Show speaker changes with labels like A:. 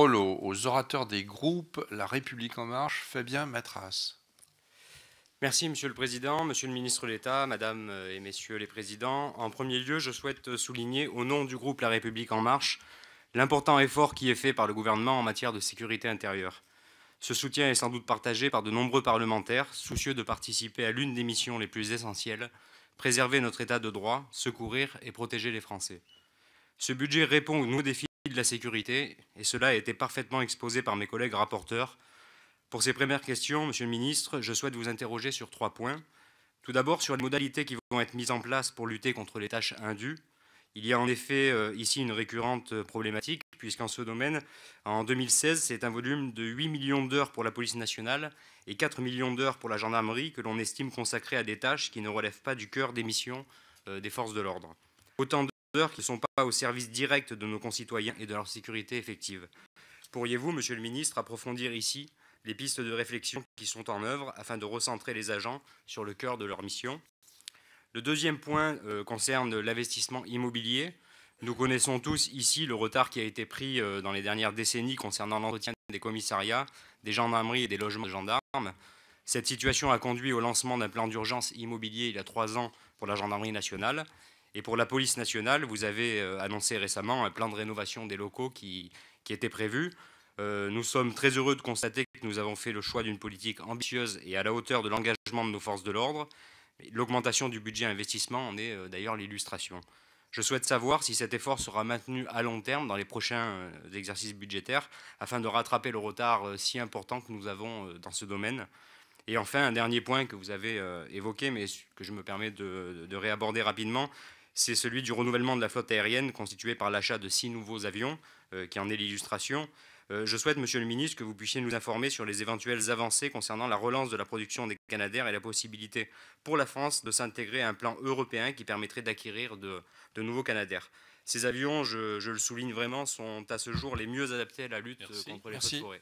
A: aux, orateurs des groupes La République en marche, Fabien Matras. Merci, Monsieur le Président, Monsieur le Ministre de l'État, Madame euh, et Messieurs les Présidents. En premier lieu, je souhaite souligner, au nom du groupe La République en marche, l'important effort qui est fait par le gouvernement en matière de sécurité intérieure. Ce soutien est sans doute partagé par de nombreux parlementaires, soucieux de participer à l'une des missions les plus essentielles, préserver notre état de droit, secourir et protéger les Français. Ce budget répond aux nouveaux défis de la sécurité, et cela a été parfaitement exposé par mes collègues rapporteurs. Pour ces premières questions, Monsieur le Ministre, je souhaite vous interroger sur trois points. Tout d'abord, sur les modalités qui vont être mises en place pour lutter contre les tâches indues. Il y a en effet euh, ici une récurrente euh, problématique, puisqu'en ce domaine, en 2016, c'est un volume de 8 millions d'heures pour la police nationale et 4 millions d'heures pour la gendarmerie que l'on estime consacrées à des tâches qui ne relèvent pas du cœur des missions euh, des forces de l'ordre. Autant qui ne sont pas au service direct de nos concitoyens et de leur sécurité effective. Pourriez-vous, Monsieur le Ministre, approfondir ici les pistes de réflexion qui sont en œuvre afin de recentrer les agents sur le cœur de leur mission Le deuxième point euh, concerne l'investissement immobilier. Nous connaissons tous ici le retard qui a été pris euh, dans les dernières décennies concernant l'entretien des commissariats, des gendarmeries et des logements de gendarmes. Cette situation a conduit au lancement d'un plan d'urgence immobilier il y a trois ans pour la gendarmerie nationale et pour la police nationale, vous avez euh, annoncé récemment un euh, plan de rénovation des locaux qui, qui était prévu. Euh, nous sommes très heureux de constater que nous avons fait le choix d'une politique ambitieuse et à la hauteur de l'engagement de nos forces de l'ordre. L'augmentation du budget investissement en est d'ailleurs l'illustration. Je souhaite savoir si cet effort sera maintenu à long terme dans les prochains exercices budgétaires afin de rattraper le retard si important que nous avons dans ce domaine. Et enfin, un dernier point que vous avez évoqué, mais que je me permets de réaborder rapidement, c'est celui du renouvellement de la flotte aérienne constituée par l'achat de six nouveaux avions, euh, qui en est l'illustration. Euh, je souhaite, Monsieur le Ministre, que vous puissiez nous informer sur les éventuelles avancées concernant la relance de la production des Canadaires et la possibilité pour la France de s'intégrer à un plan européen qui permettrait d'acquérir de, nouveaux Canadaires. Ces avions, je, le souligne vraiment, sont à ce jour les mieux adaptés à la lutte contre les Merci. de forêt.